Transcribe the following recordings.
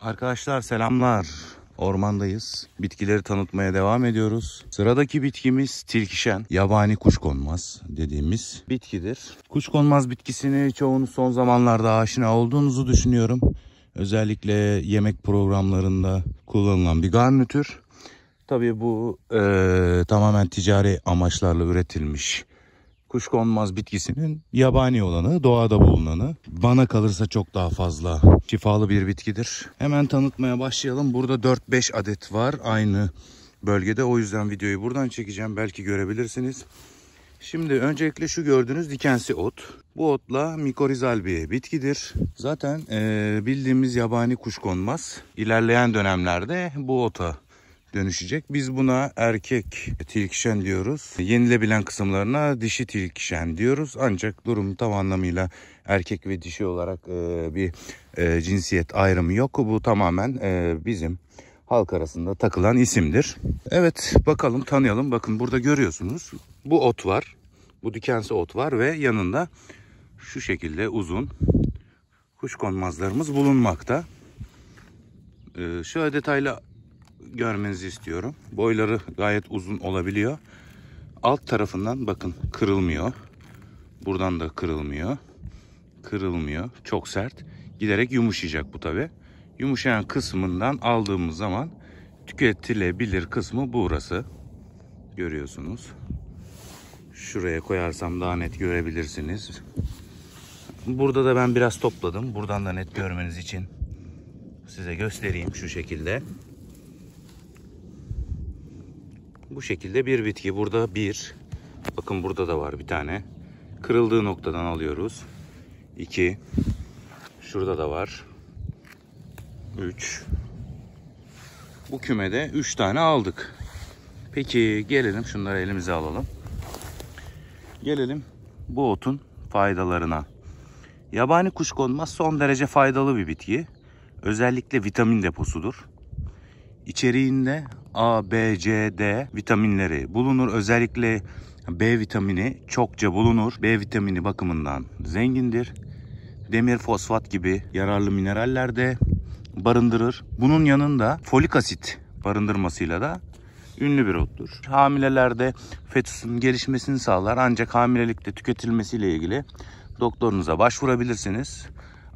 Arkadaşlar selamlar. Ormandayız. Bitkileri tanıtmaya devam ediyoruz. Sıradaki bitkimiz tilkişen, yabani kuşkonmaz dediğimiz bitkidir. Kuşkonmaz bitkisini çoğunu son zamanlarda aşina olduğunuzu düşünüyorum. Özellikle yemek programlarında kullanılan bir garnitür. Tabii bu e, tamamen ticari amaçlarla üretilmiş kuşkonmaz bitkisinin yabani olanı, doğada bulunanı. Bana kalırsa çok daha fazla şifalı bir bitkidir. Hemen tanıtmaya başlayalım. Burada 4-5 adet var aynı bölgede. O yüzden videoyu buradan çekeceğim. Belki görebilirsiniz. Şimdi öncelikle şu gördüğünüz dikensi ot. Bu otla mikorizal bir bitkidir. Zaten e, bildiğimiz yabani kuşkonmaz. İlerleyen dönemlerde bu ota dönüşecek. Biz buna erkek tilkişen diyoruz. Yenilebilen kısımlarına dişi tilkişen diyoruz. Ancak durum tam anlamıyla erkek ve dişi olarak e, bir e, cinsiyet ayrımı yok. Bu tamamen e, bizim halk arasında takılan isimdir. Evet bakalım tanıyalım. Bakın burada görüyorsunuz. Bu ot var. Bu dikensi ot var ve yanında şu şekilde uzun kuş konmazlarımız bulunmakta. Ee, şöyle detaylı görmenizi istiyorum. Boyları gayet uzun olabiliyor. Alt tarafından bakın kırılmıyor. Buradan da kırılmıyor. Kırılmıyor. Çok sert. Giderek yumuşayacak bu tabi. Yumuşayan kısmından aldığımız zaman tüketilebilir kısmı burası. Görüyorsunuz. Şuraya koyarsam daha net görebilirsiniz. Burada da ben biraz topladım. Buradan da net görmeniz için size göstereyim şu şekilde. Bu şekilde bir bitki. Burada bir. Bakın burada da var bir tane. Kırıldığı noktadan alıyoruz. İki. Şurada da var. Üç. Bu kümede üç tane aldık. Peki gelelim şunları elimize alalım. Gelelim bu otun faydalarına. Yabani kuşkonmaz son derece faydalı bir bitki. Özellikle vitamin deposudur. İçeriğinde A, B, C, D vitaminleri bulunur. Özellikle B vitamini çokça bulunur. B vitamini bakımından zengindir. Demir, fosfat gibi yararlı mineraller de barındırır. Bunun yanında folik asit barındırmasıyla da ünlü bir ottur. Hamilelerde fetüsün gelişmesini sağlar ancak hamilelikte tüketilmesiyle ilgili doktorunuza başvurabilirsiniz.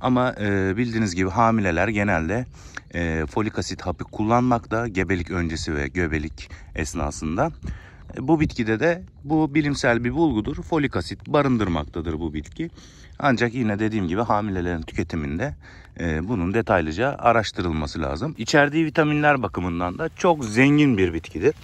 Ama e, bildiğiniz gibi hamileler genelde e, folik asit hapı kullanmakta gebelik öncesi ve göbelik esnasında. E, bu bitkide de bu bilimsel bir bulgudur. Folik asit barındırmaktadır bu bitki. Ancak yine dediğim gibi hamilelerin tüketiminde e, bunun detaylıca araştırılması lazım. İçerdiği vitaminler bakımından da çok zengin bir bitkidir.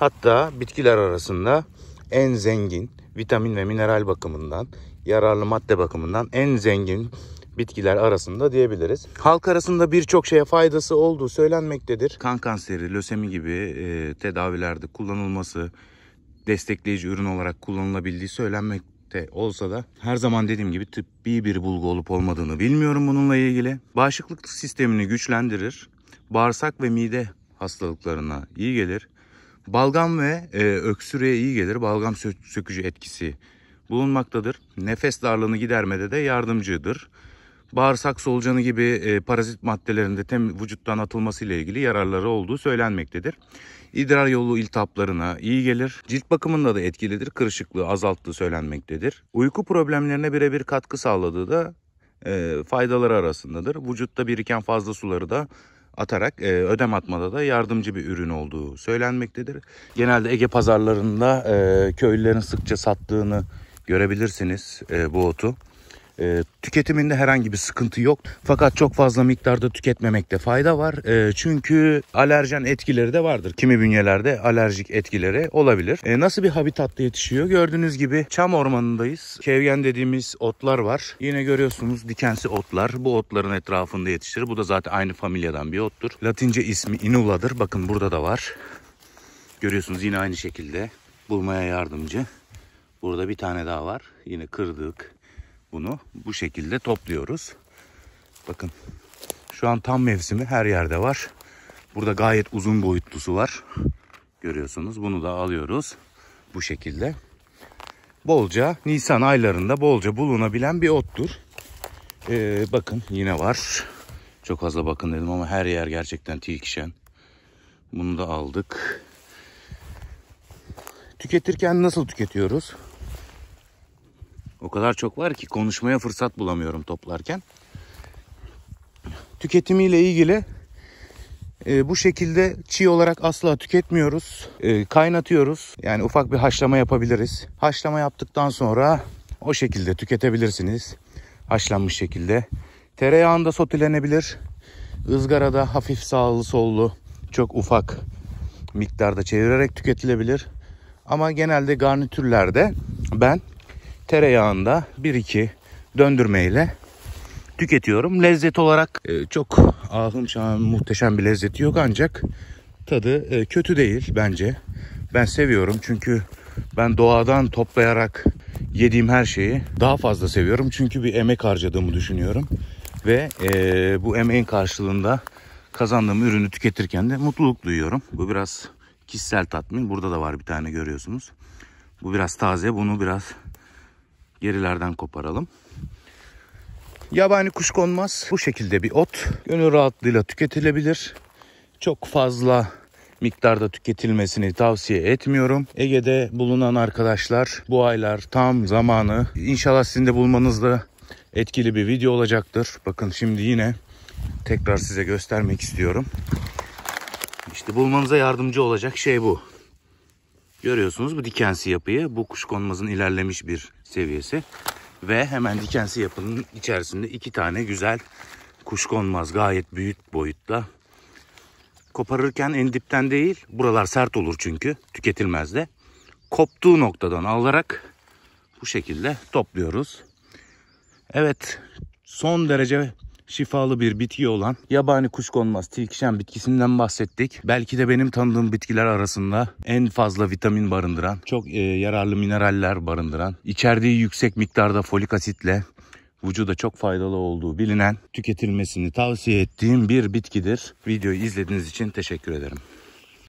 Hatta bitkiler arasında en zengin vitamin ve mineral bakımından, yararlı madde bakımından en zengin bitkiler arasında diyebiliriz. Halk arasında birçok şeye faydası olduğu söylenmektedir. Kan kanseri, lösemi gibi e, tedavilerde kullanılması, destekleyici ürün olarak kullanılabildiği söylenmekte olsa da her zaman dediğim gibi tıbbi bir bulgu olup olmadığını bilmiyorum bununla ilgili. Bağışıklık sistemini güçlendirir. Bağırsak ve mide hastalıklarına iyi gelir. Balgam ve e, öksürüğe iyi gelir. Balgam sö sökücü etkisi bulunmaktadır. Nefes darlığını gidermede de yardımcıdır bağırsak solucanı gibi e, parazit maddelerinde tem vücuttan atılması ile ilgili yararları olduğu söylenmektedir. İdrar yolu iltihaplarına iyi gelir. Cilt bakımında da etkilidir. Kırışıklığı azalttığı söylenmektedir. Uyku problemlerine birebir katkı sağladığı da e, faydaları arasındadır. Vücutta biriken fazla suları da atarak e, ödem atmada da yardımcı bir ürün olduğu söylenmektedir. Genelde Ege pazarlarında e, köylülerin sıkça sattığını görebilirsiniz e, bu otu. E, tüketiminde herhangi bir sıkıntı yok. Fakat çok fazla miktarda tüketmemekte fayda var. E, çünkü alerjen etkileri de vardır. Kimi bünyelerde alerjik etkileri olabilir. E, nasıl bir habitatta yetişiyor? Gördüğünüz gibi çam ormanındayız. Kevgen dediğimiz otlar var. Yine görüyorsunuz dikensi otlar. Bu otların etrafında yetişir. Bu da zaten aynı familyadan bir ottur. Latince ismi inuladır. Bakın burada da var. Görüyorsunuz yine aynı şekilde bulmaya yardımcı. Burada bir tane daha var. Yine kırdık, bunu bu şekilde topluyoruz. Bakın şu an tam mevsimi her yerde var. Burada gayet uzun boyutlusu var. Görüyorsunuz bunu da alıyoruz bu şekilde. Bolca Nisan aylarında bolca bulunabilen bir ottur. Ee, bakın yine var. Çok fazla bakın dedim ama her yer gerçekten tilkişen. Bunu da aldık. Tüketirken nasıl tüketiyoruz? O kadar çok var ki konuşmaya fırsat bulamıyorum toplarken. Tüketimiyle ilgili e, bu şekilde çiğ olarak asla tüketmiyoruz. E, kaynatıyoruz. Yani ufak bir haşlama yapabiliriz. Haşlama yaptıktan sonra o şekilde tüketebilirsiniz. Haşlanmış şekilde. Tereyağında sotelenebilir. Izgarada hafif sağlı sollu çok ufak miktarda çevirerek tüketilebilir. Ama genelde garnitürlerde ben tereyağında 1-2 döndürmeyle tüketiyorum. Lezzet olarak e, çok ahım şahım muhteşem bir lezzeti yok ancak tadı e, kötü değil bence. Ben seviyorum çünkü ben doğadan toplayarak yediğim her şeyi daha fazla seviyorum. Çünkü bir emek harcadığımı düşünüyorum. Ve e, bu emeğin karşılığında kazandığım ürünü tüketirken de mutluluk duyuyorum. Bu biraz kişisel tatmin. Burada da var bir tane görüyorsunuz. Bu biraz taze. Bunu biraz gerilerden koparalım. Yabani kuş konmaz. bu şekilde bir ot. Gönül rahatlığıyla tüketilebilir. Çok fazla miktarda tüketilmesini tavsiye etmiyorum. Ege'de bulunan arkadaşlar bu aylar tam zamanı. İnşallah sizin de bulmanızda etkili bir video olacaktır. Bakın şimdi yine tekrar size göstermek istiyorum. İşte bulmanıza yardımcı olacak şey bu. Görüyorsunuz bu dikensi yapıyı. Bu kuşkonmazın ilerlemiş bir seviyesi. Ve hemen dikensi yapının içerisinde iki tane güzel kuşkonmaz gayet büyük boyutta. Koparırken en dipten değil. Buralar sert olur çünkü tüketilmez de. Koptuğu noktadan alarak bu şekilde topluyoruz. Evet son derece şifalı bir bitki olan yabani kuşkonmaz tilkişen bitkisinden bahsettik. Belki de benim tanıdığım bitkiler arasında en fazla vitamin barındıran, çok e, yararlı mineraller barındıran, içerdiği yüksek miktarda folik asitle vücuda çok faydalı olduğu bilinen, tüketilmesini tavsiye ettiğim bir bitkidir. Videoyu izlediğiniz için teşekkür ederim.